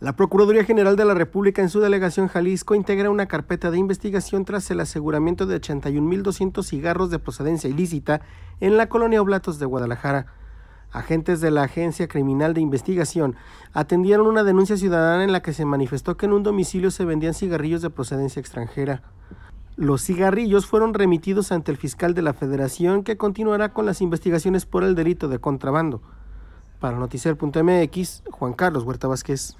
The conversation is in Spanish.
La Procuraduría General de la República en su delegación Jalisco integra una carpeta de investigación tras el aseguramiento de 81.200 cigarros de procedencia ilícita en la colonia Oblatos de Guadalajara. Agentes de la Agencia Criminal de Investigación atendieron una denuncia ciudadana en la que se manifestó que en un domicilio se vendían cigarrillos de procedencia extranjera. Los cigarrillos fueron remitidos ante el fiscal de la Federación que continuará con las investigaciones por el delito de contrabando. Para Noticiar.mx, Juan Carlos Huerta Vázquez.